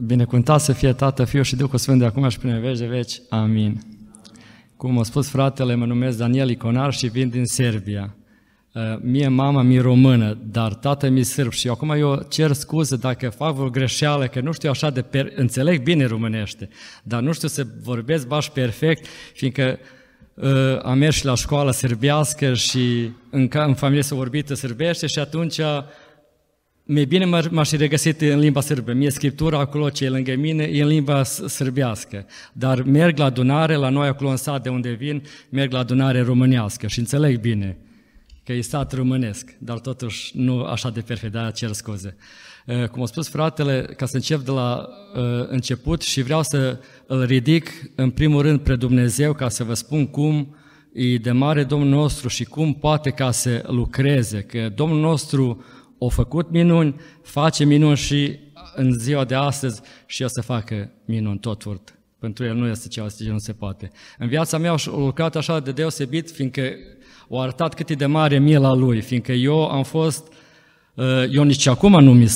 Binecuvântat să fie Tată, Fiul și Duhul Sfânt de acum și până veci de veci. Amin. Cum a spus fratele, mă numesc Daniel Iconar și vin din Serbia. Uh, mie mama mi română, dar tată mi sârb și eu, acum eu cer scuze dacă fac o greșeală, că nu știu așa de... Per- înțeleg bine românește, dar nu știu să vorbesc baș perfect, fiindcă uh, am mers și la școală sârbească și în, în familie s-a vorbit sârbește și atunci mai bine m-aș regăsit în limba sârbă. Mie scriptura acolo ce e lângă mine e în limba sârbească. Dar merg la adunare, la noi acolo în sat de unde vin, merg la adunare românească și înțeleg bine că e stat românesc, dar totuși nu așa de perfect, de cer scuze. Uh, cum a spus fratele, ca să încep de la uh, început și vreau să îl ridic în primul rând pre Dumnezeu ca să vă spun cum e de mare Domnul nostru și cum poate ca să lucreze, că Domnul nostru o făcut minuni, face minuni și în ziua de astăzi și o să facă minuni tot furt. Pentru el nu este ceva ce deci nu se poate. În viața mea au lucrat așa de deosebit, fiindcă o arătat cât e de mare mila lui, fiindcă eu am fost, eh, eu nici acum nu mi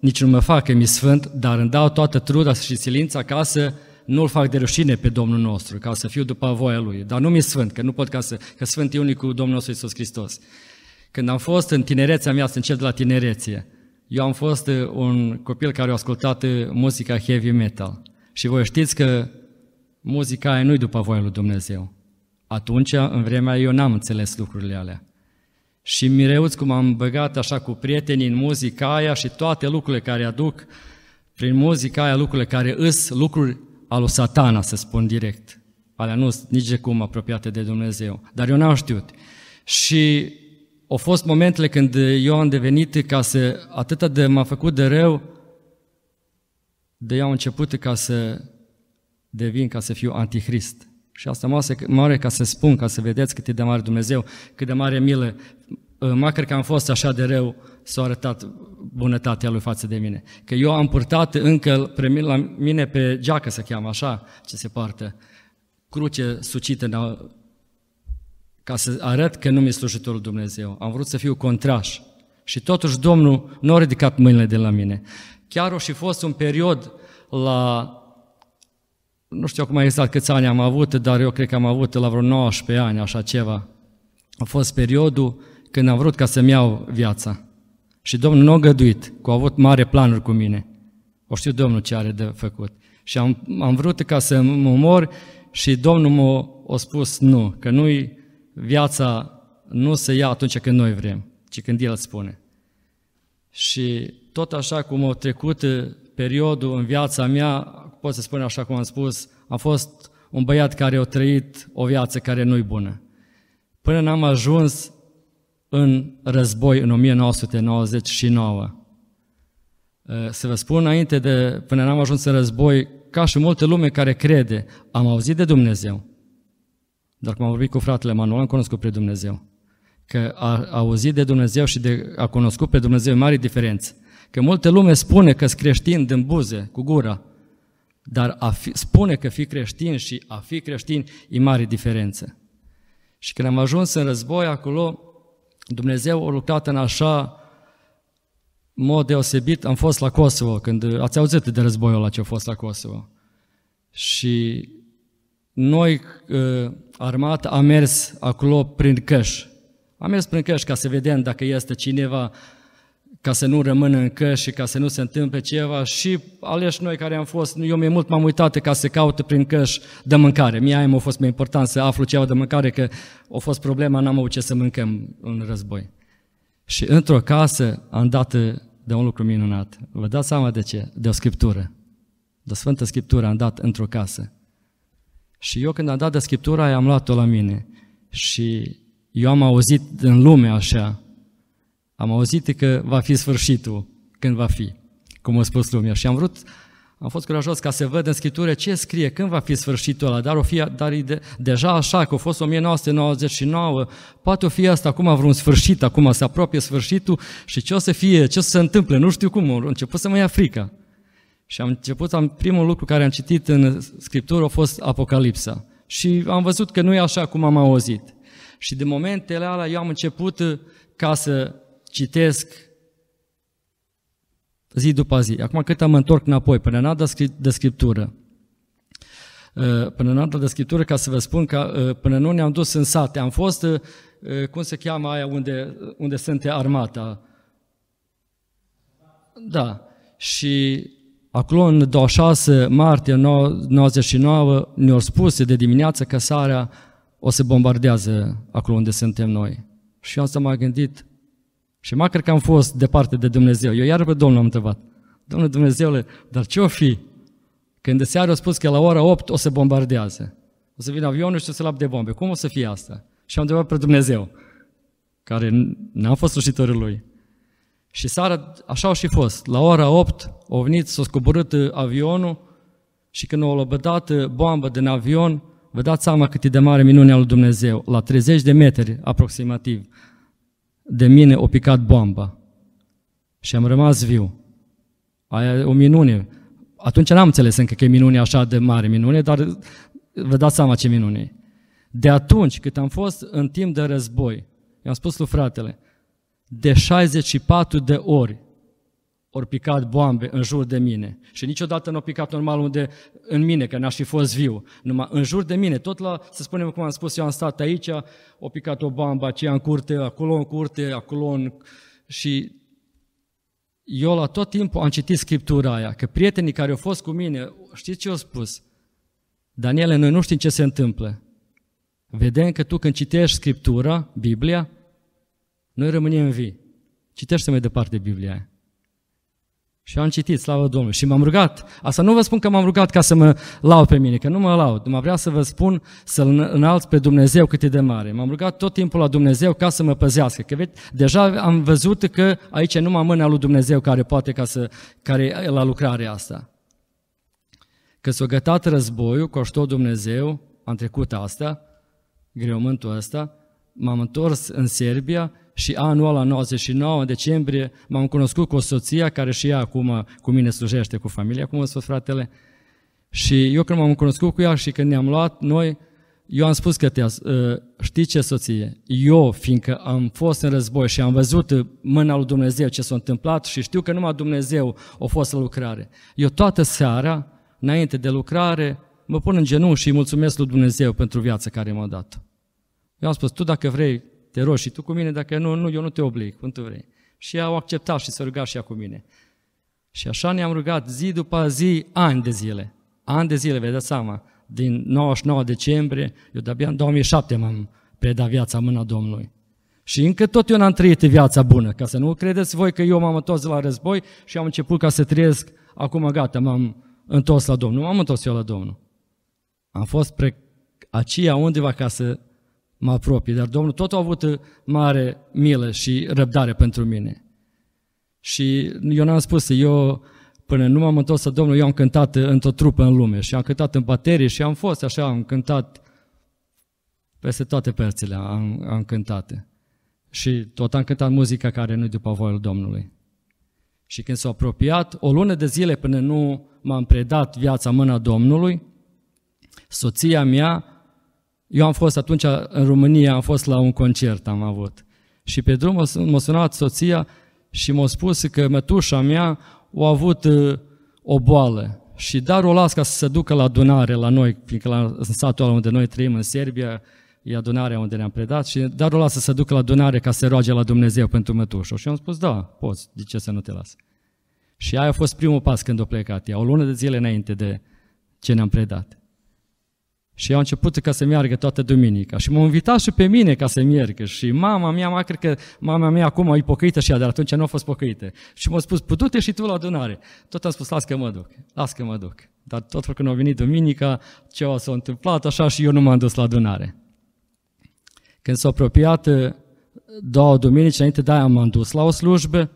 nici nu mă fac mi sfânt, dar îmi dau toată truda și silința ca să nu-L fac de rușine pe Domnul nostru, ca să fiu după voia Lui. Dar nu mi sfânt, că nu pot ca să, că sfânt e unicul Domnul nostru Iisus Hristos. Când am fost în tinerețea mea, sunt cel de la tinerețe, eu am fost uh, un copil care a ascultat uh, muzica heavy metal. Și voi știți că muzica aia nu-i după voia lui Dumnezeu. Atunci, în vremea eu n-am înțeles lucrurile alea. Și mireuți cum am băgat așa cu prietenii în muzica aia și toate lucrurile care aduc prin muzica aia, lucrurile care îs lucruri al satana, să spun direct. Alea nu sunt nici de cum apropiate de Dumnezeu. Dar eu n-am știut. Și au fost momentele când eu am devenit ca să, atât de m-a făcut de rău, de eu am început ca să devin, ca să fiu antichrist. Și asta mă mare ca să spun, ca să vedeți cât e de mare Dumnezeu, cât de mare milă. Măcar că am fost așa de rău, s-a arătat bunătatea lui față de mine. Că eu am purtat încă la mine pe geacă, să cheamă așa, ce se poartă, cruce sucită ca să arăt că nu mi-e slujitorul Dumnezeu. Am vrut să fiu contraș. Și totuși Domnul nu a ridicat mâinile de la mine. Chiar o și fost un period la, nu știu acum exact câți ani am avut, dar eu cred că am avut la vreo 19 ani, așa ceva. A fost periodul când am vrut ca să-mi iau viața. Și Domnul nu a găduit, că a avut mare planuri cu mine. O știu Domnul ce are de făcut. Și am, am vrut ca să mă omor și Domnul m-a spus nu, că nu-i viața nu se ia atunci când noi vrem, ci când El spune. Și tot așa cum au trecut eh, periodul în viața mea, pot să spun așa cum am spus, am fost un băiat care a trăit o viață care nu-i bună. Până n-am ajuns în război în 1999. Eh, să vă spun înainte de până n-am ajuns în război, ca și multe lume care crede, am auzit de Dumnezeu. Dar cum am vorbit cu fratele Manuel, am cunoscut pe Dumnezeu. Că a, auzit de Dumnezeu și de, a cunoscut pe Dumnezeu mari diferențe. Că multe lume spune că sunt creștin din buze, cu gura, dar a fi, spune că fi creștin și a fi creștin e mare diferență. Și când am ajuns în război acolo, Dumnezeu a lucrat în așa mod deosebit. Am fost la Kosovo, când ați auzit de războiul la ce a fost la Kosovo. Și noi, ă, armata, am mers acolo prin căș. Am mers prin căș ca să vedem dacă este cineva ca să nu rămână în căș și ca să nu se întâmple ceva și aleși noi care am fost, eu mai mult m-am uitat ca să caut prin căș de mâncare. Mie aia mi-a fost mai important să aflu ceva de mâncare, că a fost problema, n-am avut ce să mâncăm în război. Și într-o casă am dat ă, de un lucru minunat. Vă dați seama de ce? De o scriptură. De Sfântă Scriptură am dat într-o casă. Și eu când am dat de Scriptura, i-am luat-o la mine. Și eu am auzit în lume așa, am auzit că va fi sfârșitul când va fi, cum a spus lumea. Și am vrut, am fost curajos ca să văd în Scriptură ce scrie, când va fi sfârșitul ăla, dar, o fi, dar e de, deja așa, că a fost 1999, poate o fi asta acum vreun sfârșit, acum se apropie sfârșitul și ce o să fie, ce o să se întâmple, nu știu cum, a început să mă ia frica. Și am început, am, primul lucru care am citit în Scriptură a fost Apocalipsa. Și am văzut că nu e așa cum am auzit. Și de momentele alea eu am început uh, ca să citesc zi după zi. Acum cât am întorc înapoi, până în data de Scriptură. Uh, până în data de Scriptură, ca să vă spun că uh, până nu ne-am dus în sate. Am fost, cum se cheamă aia unde, unde sunt armata? Da. Și Acolo, în 26 martie 99, ne-au spus de dimineață că sarea o să bombardează acolo unde suntem noi. Și eu asta m-a gândit. Și cred că am fost departe de Dumnezeu. Eu iar pe Domnul am întrebat. Domnul Dumnezeule, dar ce-o fi? Când de seară au spus că la ora 8 o să bombardează. O să vină avionul și o să-l de bombe. Cum o să fie asta? Și am întrebat pe Dumnezeu, care n-a fost slujitorul lui. Și seara, așa au și fost, la ora 8, au venit, s-a scoborât uh, avionul și când au lăbădat uh, bombă din avion, vă dați seama cât e de mare minunea lui Dumnezeu. La 30 de metri aproximativ de mine o picat bomba și am rămas viu. Aia e o minune. Atunci n-am înțeles încă că e minune așa de mare minune, dar uh, vă dați seama ce minune e. De atunci, cât am fost în timp de război, i-am spus lui fratele, de 64 de ori ori picat boambe în jur de mine. Și niciodată nu a picat normal unde, în mine, că n-aș fi fost viu. Numai în jur de mine, tot la, să spunem cum am spus, eu am stat aici, o picat o bombă aceea în curte, acolo în curte, acolo în... Și eu la tot timpul am citit Scriptura aia, că prietenii care au fost cu mine, știți ce au spus? Daniele, noi nu știm ce se întâmplă. Vedem că tu când citești Scriptura, Biblia, noi rămânem vii. Citește mai departe Biblia Și am citit, slavă Domnului, și m-am rugat. Asta nu vă spun că m-am rugat ca să mă laud pe mine, că nu mă laud. Mă vreau să vă spun să-L înalți pe Dumnezeu cât e de mare. M-am rugat tot timpul la Dumnezeu ca să mă păzească. Că vezi, deja am văzut că aici nu numai mâna lui Dumnezeu care poate ca să, care la lucrarea asta. Că s-a gătat războiul, coșto Dumnezeu, am trecut asta, greumântul ăsta, m-am întors în Serbia și anul ăla, 99, în decembrie, m-am cunoscut cu o soție care și ea acum cu mine slujește cu familia, cum a spus fratele. Și eu când m-am cunoscut cu ea și când ne-am luat, noi, eu am spus că te ă, știi ce soție, eu, fiindcă am fost în război și am văzut mâna lui Dumnezeu ce s-a întâmplat și știu că numai Dumnezeu a fost la lucrare. Eu toată seara, înainte de lucrare, mă pun în genunchi și îi mulțumesc lui Dumnezeu pentru viața care m-a dat. Eu am spus, tu dacă vrei, te rogi și tu cu mine, dacă nu, nu, eu nu te oblig, cum tu vrei. Și au acceptat și s a rugat și ea cu mine. Și așa ne-am rugat zi după zi, ani de zile. Ani de zile, vedeți seama. Din 99 decembrie, eu de-abia în 2007 m-am predat viața mâna Domnului. Și încă tot eu n-am trăit viața bună, ca să nu credeți voi că eu m-am întors la război și am început ca să trăiesc, acum gata, m-am întors la Domnul. M-am întors eu la Domnul. Am fost pre aceea undeva ca să mă apropii, dar Domnul tot a avut mare milă și răbdare pentru mine. Și eu n-am spus, eu până nu m-am întors la Domnul, eu am cântat într-o trupă în lume și am cântat în baterie și am fost așa, am cântat peste toate părțile, am, am cântat. Și tot am cântat muzica care nu-i după voia Domnului. Și când s-a apropiat, o lună de zile până nu m-am predat viața mâna Domnului, soția mea eu am fost atunci în România, am fost la un concert, am avut. Și pe drum m-a sunat soția și m-a spus că mătușa mea a avut uh, o boală și dar o las ca să se ducă la adunare la noi, fiindcă la, în satul unde noi trăim, în Serbia, e adunarea unde ne-am predat și dar o las să se ducă la adunare ca să se roage la Dumnezeu pentru mătușă. Și eu am spus, da, poți, de ce să nu te las? Și aia a fost primul pas când a plecat ea, o lună de zile înainte de ce ne-am predat. Și au început ca să meargă toată duminica. Și m-au invitat și pe mine ca să meargă. Și mama mea, mă cred că mama mea acum e pocăită și ea, dar atunci nu a fost pocăită. Și m-a spus, păi du-te și tu la adunare. Tot am spus, las că mă duc, las că mă duc. Dar tot când a venit duminica, ceva s-a întâmplat așa și eu nu m-am dus la adunare. Când s-a apropiat eh, două duminici, înainte de aia m-am dus la o slujbă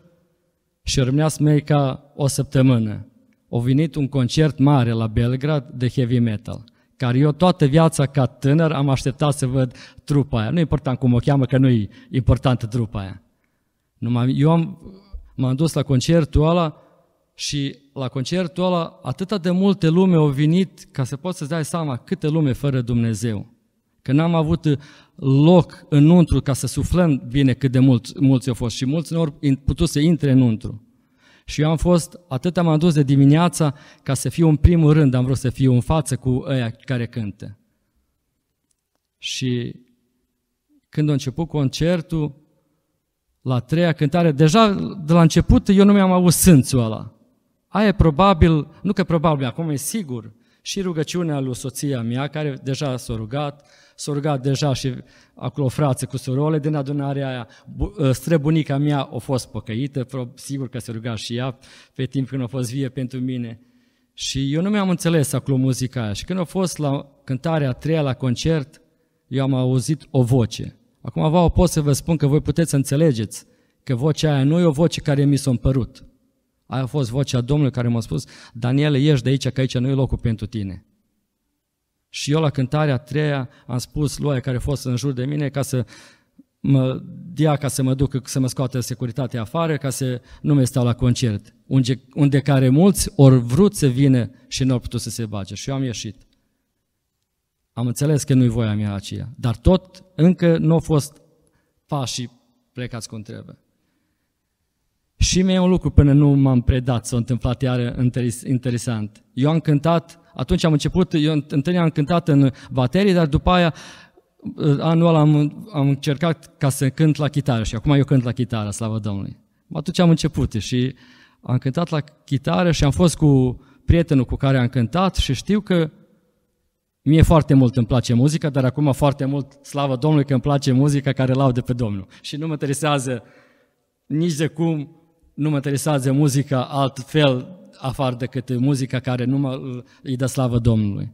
și rămânea mei ca o săptămână. A venit un concert mare la Belgrad de heavy metal – care eu toată viața ca tânăr am așteptat să văd trupa aia. Nu e important cum o cheamă, că nu e importantă trupa aia. Numai eu am, m-am dus la concertul ăla și la concertul ăla atâta de multe lume au venit ca să poți să-ți dai seama câte lume fără Dumnezeu. Că n-am avut loc înăuntru ca să suflăm bine cât de mulți, mulți au fost și mulți nu au putut să intre înăuntru. Și eu am fost, atât am adus de dimineața ca să fiu în primul rând, am vrut să fiu în față cu ăia care cântă. Și când a început concertul, la treia cântare, deja de la început eu nu mi-am avut sânțul ăla. Aia e probabil, nu că probabil, acum e sigur, și rugăciunea lui soția mea, care deja s-a rugat, s-a rugat deja și acolo frață cu sorole din adunarea aia. Ă, străbunica mea a fost păcăită, sigur că s-a rugat și ea pe timp când a fost vie pentru mine. Și eu nu mi-am înțeles acolo muzica aia. Și când a fost la cântarea a treia la concert, eu am auzit o voce. Acum vă pot să vă spun că voi puteți să înțelegeți că vocea aia nu e o voce care mi s-a împărut. Aia a fost vocea Domnului care m-a spus, Daniele, ieși de aici, că aici nu e locul pentru tine. Și eu la cântarea a treia am spus lui care a fost în jur de mine ca să mă dea ca să mă duc, să mă scoată securitatea afară, ca să nu mai stau la concert, unde, unde care mulți ori vrut să vină și nu au putut să se bage. Și eu am ieșit. Am înțeles că nu-i voia mea aceea, dar tot încă nu au fost pașii plecați cum trebuie. Și mie un lucru până nu m-am predat, s-a întâmplat iar interesant. Eu am cântat, atunci am început, eu întâlnirea am cântat în baterie, dar după aia uh, anul ăla am, am încercat ca să cânt la chitară și acum eu cânt la chitară, slavă Domnului. Atunci am început și am cântat la chitară și am fost cu prietenul cu care am cântat și știu că Mie foarte mult îmi place muzica, dar acum foarte mult, slavă Domnului, că îmi place muzica care laude pe Domnul. Și nu mă interesează nici de cum nu mă interesează muzica altfel afară decât muzica care nu mă, îi dă slavă Domnului.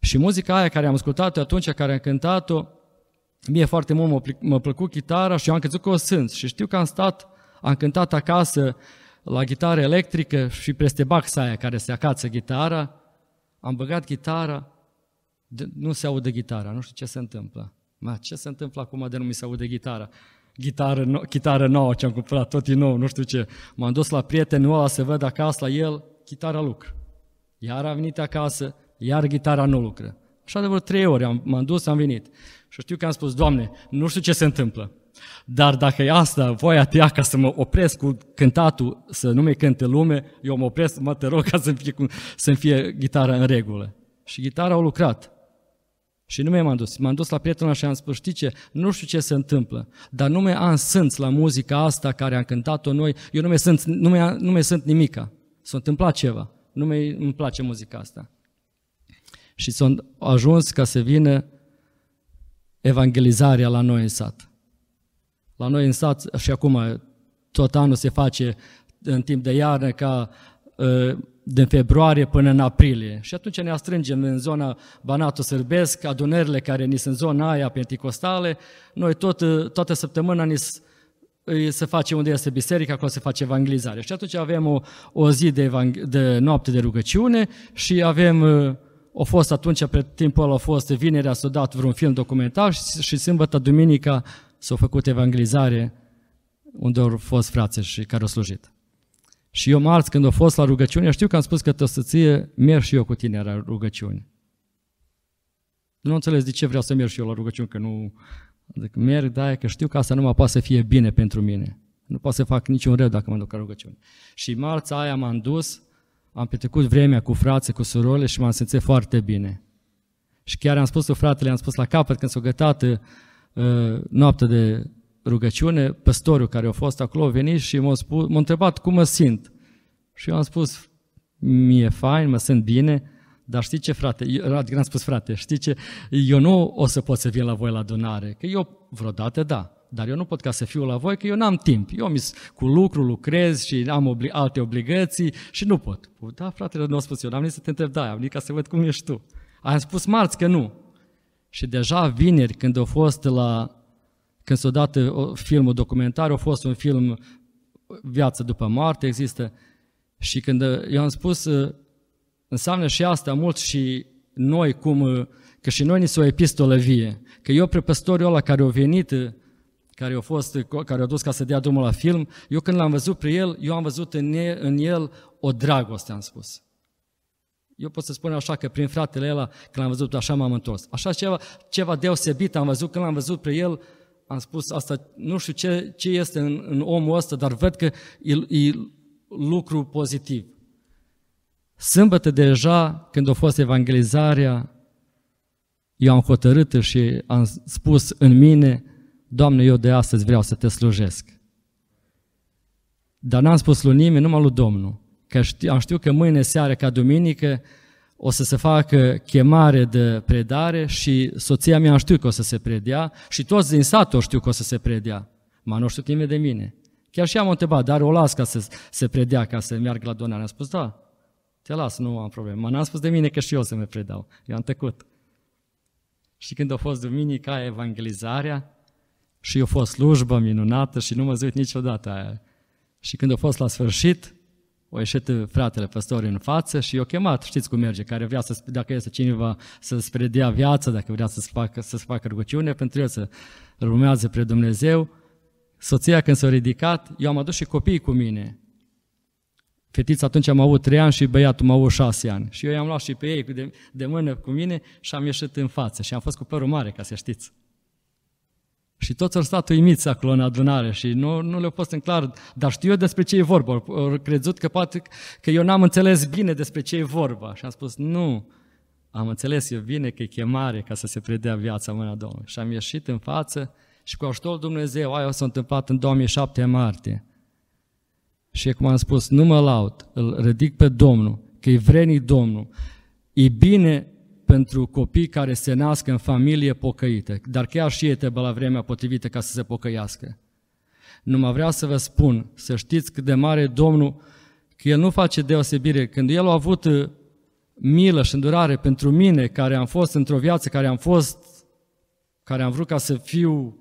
Și muzica aia care am ascultat-o atunci, care am cântat-o, mie foarte mult mă, mă plăcut chitara și eu am crezut că o sunt. Și știu că am stat, am cântat acasă la gitară electrică și peste bax aia care se acață gitara, am băgat gitara, nu se aude gitara, nu știu ce se întâmplă. Ma, ce se întâmplă acum de nu mi se aude gitara? Gitară, no- chitară nouă ce am cumpărat, tot e nou, nu știu ce. M-am dus la prietenul ăla să văd acasă la el, chitara lucră. Iar a venit acasă, iar gitara nu lucră. Așa de vreo trei ori am, m-am dus, am venit. Și știu că am spus, Doamne, nu știu ce se întâmplă, dar dacă e asta, voia ta ca să mă opresc cu cântatul, să nu mi cânte lume, eu mă opresc, mă te rog ca să-mi fie, să fie gitara în regulă. Și gitara a lucrat. Și nu mi-am dus. M-am dus la prietena și am spus, știi ce, nu știu ce se întâmplă, dar nu mi-am sânț la muzica asta care am cântat-o noi, eu nu mi sânț, nu mi nu mi sunt nimica. S-a întâmplat ceva, nu mi îmi place muzica asta. Și s-a ajuns ca să vină evangelizarea la noi în sat. La noi în sat și acum tot anul se face în timp de iarnă ca Uh, de februarie până în aprilie. Și atunci ne strângem în zona Banatul Sârbesc, adunările care ni sunt zona aia penticostale, Noi tot, uh, toată săptămâna ni se face unde este biserica, acolo se face evangelizare. Și atunci avem o, o zi de, evang- de noapte de rugăciune și avem uh, o fost atunci, pe timpul ăla a fost vinerea, s-a dat vreun film documentar și, și sâmbătă, duminica s-a făcut evangelizare unde au fost frații și care au slujit. Și eu marți, când a fost la rugăciune, știu că am spus că ție, merg și eu cu tine la rugăciune. Nu înțeles de ce vreau să merg și eu la rugăciune, că nu... Adică merg, da, că știu că asta nu mai poate să fie bine pentru mine. Nu pot să fac niciun rău dacă mă duc la rugăciune. Și marța aia m-am dus, am petrecut vremea cu frații, cu surorile și m-am simțit foarte bine. Și chiar am spus lui fratele, am spus la capăt când s-a gătat uh, noaptea de rugăciune, păstorul care a fost acolo a venit și m-a, spus, m-a întrebat cum mă simt. Și eu am spus, mi-e fain, mă simt bine, dar știi ce, frate, eu, adică am spus, frate, știi ce, eu nu o să pot să vin la voi la adunare, că eu vreodată da, dar eu nu pot ca să fiu la voi, că eu n-am timp. Eu mi cu lucru, lucrez și am obli- alte obligații și nu pot. Da, fratele, nu a spus eu, n-am venit să te întreb, da, am venit ca să văd cum ești tu. Am spus marți că nu. Și deja vineri, când a fost la când s-a dat uh, filmul documentar, a fost un film uh, Viață după moarte, există. Și când uh, eu am spus, înseamnă și asta mult și noi cum, că și noi ni se o epistolă vie, că eu păstorul ăla care a venit, care a fost, care a dus ca să dea drumul la film, eu când l-am văzut pe el, eu am văzut în el, în el o dragoste, am spus. Eu pot să spun așa că prin fratele ăla, când l-am văzut, așa m-am întors. Așa ceva, ceva deosebit am văzut când l-am văzut pe el, am spus asta, nu știu ce, ce este în, în omul ăsta, dar văd că e, e lucru pozitiv. Sâmbătă deja, când a fost evangelizarea, eu am hotărât și am spus în mine, Doamne, eu de astăzi vreau să te slujesc. Dar n-am spus lui nimeni, numai lui Domnul, că știu, am știut că mâine seară, ca duminică, o să se facă chemare de predare și soția mea știu că o să se predea și toți din sat o știu că o să se predea. Mă nu știu nimeni de mine. Chiar și am întrebat, dar o las ca să se predea, ca să meargă la donare. Am spus, da, te las, nu am probleme. Mă n-am spus de mine că și eu să mă predau. Eu am tăcut. Și când a fost duminica, evangelizarea, și a fost slujba minunată și nu mă zic niciodată aia. Și când a fost la sfârșit, o ieșit fratele păstor în față și i-o chemat, știți cum merge, care vrea să, dacă este cineva să-ți predea viața, dacă vrea să-ți facă, să facă rugăciune, pentru el să urmează pre Dumnezeu. Soția când s-a ridicat, eu am adus și copiii cu mine. Fetița atunci am avut trei ani și băiatul m-a avut șase ani. Și eu i-am luat și pe ei de, de mână cu mine și am ieșit în față. Și am fost cu părul mare, ca să știți. Și toți au stat uimiți acolo în adunare și nu, nu le-au fost în clar, dar știu eu despre ce e vorba. Au crezut că poate că eu n-am înțeles bine despre ce e vorba. Și am spus, nu, am înțeles eu bine că e chemare ca să se predea viața mâna Domnului. Și am ieșit în față și cu ajutorul Dumnezeu, aia s-a întâmplat în 2007 martie. Și cum am spus, nu mă laud, îl ridic pe Domnul, că e vrenii Domnul. E bine pentru copii care se nasc în familie pocăită, dar chiar și ei trebuie la vremea potrivită ca să se pocăiască. Numai vreau să vă spun, să știți cât de mare Domnul, că El nu face deosebire. Când El a avut uh, milă și îndurare pentru mine, care am fost într-o viață, care am fost, care am vrut ca să fiu,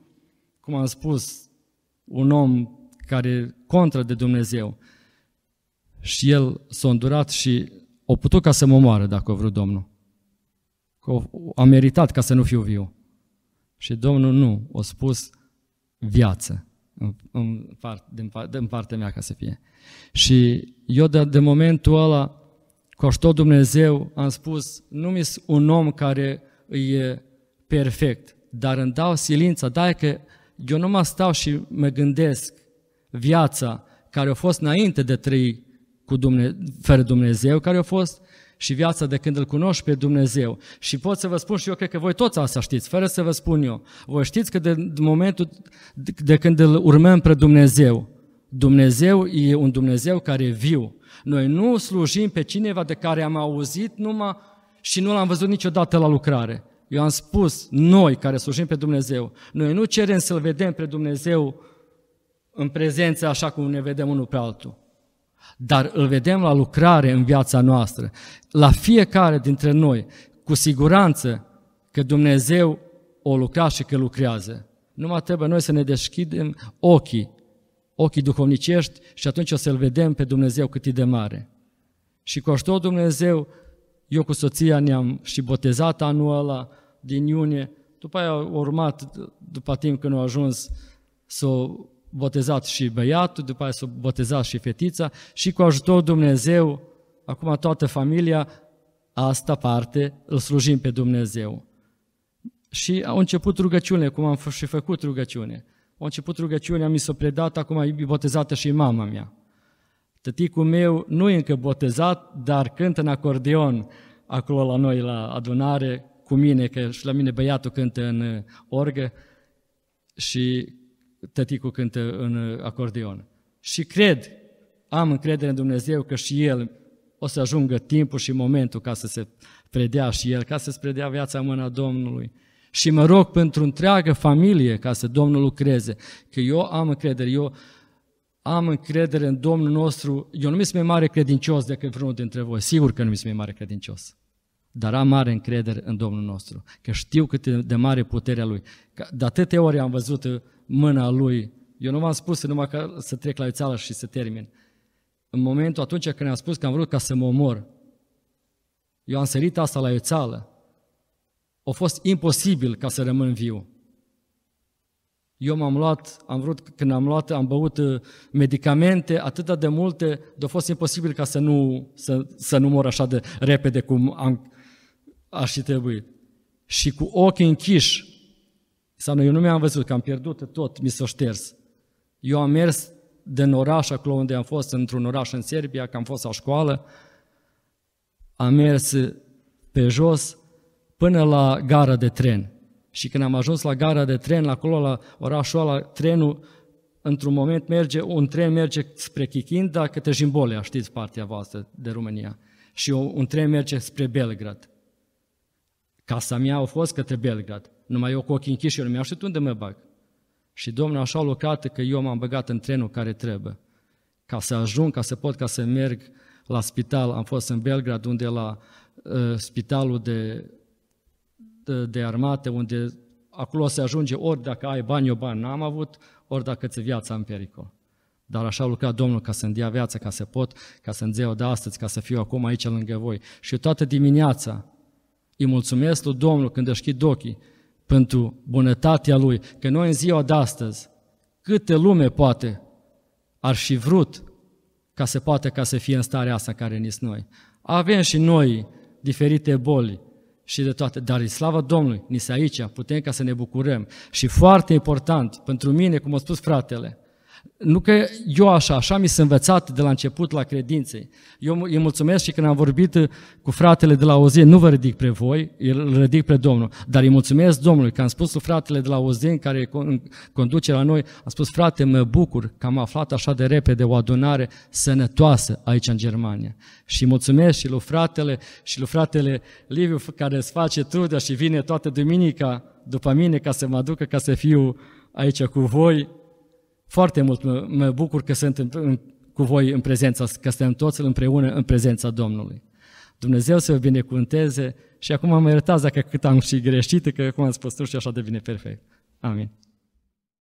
cum am spus, un om care contra de Dumnezeu. Și El s-a îndurat și o putut ca să mă moară, dacă o vrut Domnul că am meritat ca să nu fiu viu. Și Domnul nu, a spus viață în, în part, din, din partea mea ca să fie. Și eu de, de momentul ăla, cu ajutorul Dumnezeu, am spus, nu mi un om care e perfect, dar îmi dau silința, dai că eu nu mă stau și mă gândesc viața care a fost înainte de trăi cu Dumne- fără Dumnezeu, care a fost și viața de când îl cunoști pe Dumnezeu. Și pot să vă spun și eu, cred că voi toți asta știți, fără să vă spun eu. Voi știți că de momentul de când îl urmăm pe Dumnezeu, Dumnezeu e un Dumnezeu care e viu. Noi nu slujim pe cineva de care am auzit numai și nu l-am văzut niciodată la lucrare. Eu am spus, noi care slujim pe Dumnezeu, noi nu cerem să-L vedem pe Dumnezeu în prezență așa cum ne vedem unul pe altul. Dar îl vedem la lucrare în viața noastră, la fiecare dintre noi, cu siguranță că Dumnezeu o lucra și că lucrează. Numai trebuie noi să ne deschidem ochii, ochii duhovnicești și atunci o să-L vedem pe Dumnezeu cât e de mare. Și cu ajutorul Dumnezeu, eu cu soția ne-am și botezat anul ăla din iunie, după aia a urmat, după timp când au ajuns să o botezat și băiatul, după aceea s-a botezat și fetița și cu ajutorul Dumnezeu, acum toată familia, asta parte, îl slujim pe Dumnezeu. Și au început rugăciune, cum am și făcut rugăciune. Au început rugăciunea, mi s-a predat, acum e botezată și mama mea. Tăticul meu nu e încă botezat, dar cântă în acordeon acolo la noi, la adunare, cu mine, că și la mine băiatul cântă în orgă și tăticul cântă în acordeon. Și cred, am încredere în Dumnezeu că și el o să ajungă timpul și momentul ca să se predea și el, ca să-ți predea viața în mâna Domnului. Și mă rog pentru întreagă familie ca să Domnul lucreze, că eu am încredere, eu am încredere în Domnul nostru. Eu nu mi sunt mai mare credincios decât vreunul dintre voi, sigur că nu mi sunt mai mare credincios. Dar am mare încredere în Domnul nostru, că știu cât de mare puterea Lui. de atâtea ori am văzut mâna lui. Eu nu v-am spus numai ca să trec la iuțeală și să termin. În momentul atunci când am spus că am vrut ca să mă omor, eu am sărit asta la iuțeală. A fost imposibil ca să rămân viu. Eu m-am luat, am vrut, când am luat, am băut uh, medicamente atât de multe, de a fost imposibil ca să nu, să, să nu mor așa de repede cum am, aș fi trebuit. Și cu ochii închiși, Înseamnă, eu nu mi-am văzut, că am pierdut tot, mi s-a șters. Eu am mers din oraș, acolo unde am fost, într-un oraș în Serbia, că am fost la școală, am mers pe jos până la gara de tren. Și când am ajuns la gara de tren, la acolo, la orașul ăla, trenul, într-un moment merge, un tren merge spre Chichinda, către Jimbolea, știți partea voastră de România. Și un tren merge spre Belgrad. Casa mea a fost către Belgrad numai eu cu ochii închiși, eu nu mi-au știut unde mă bag. Și Domnul așa a lucrat că eu m-am băgat în trenul care trebuie. Ca să ajung, ca să pot, ca să merg la spital, am fost în Belgrad, unde la uh, spitalul de, de, de armate, unde acolo se ajunge ori dacă ai bani, eu bani n-am avut, ori dacă ți viața în pericol. Dar așa a lucrat Domnul ca să-mi dea viața, ca să pot, ca să-mi dea de astăzi, ca să fiu acum aici lângă voi. Și toată dimineața îi mulțumesc lui Domnul când deschid ochii pentru bunătatea Lui, că noi în ziua de astăzi, câte lume poate ar și vrut ca să poată ca să fie în starea asta care nis noi. Avem și noi diferite boli și de toate, dar e slava Domnului, ni aici, putem ca să ne bucurăm. Și foarte important pentru mine, cum a spus fratele, nu că eu așa, așa mi s-a învățat de la început la credințe. Eu îi mulțumesc și când am vorbit cu fratele de la Ozin, nu vă ridic pre voi, îl ridic pre Domnul, dar îi mulțumesc Domnului că am spus cu fratele de la Ozin care conduce la noi, am spus, frate, mă bucur că am aflat așa de repede o adunare sănătoasă aici în Germania. Și mulțumesc și lui fratele și lui fratele Liviu care îți face trudă și vine toată duminica după mine ca să mă aducă, ca să fiu aici cu voi foarte mult mă, mă bucur că sunt în, în, cu voi în prezența, că suntem toți împreună în prezența Domnului. Dumnezeu să vă binecuvânteze și acum mă iertați dacă cât am și greșit, că acum am spus și așa devine perfect. Amin.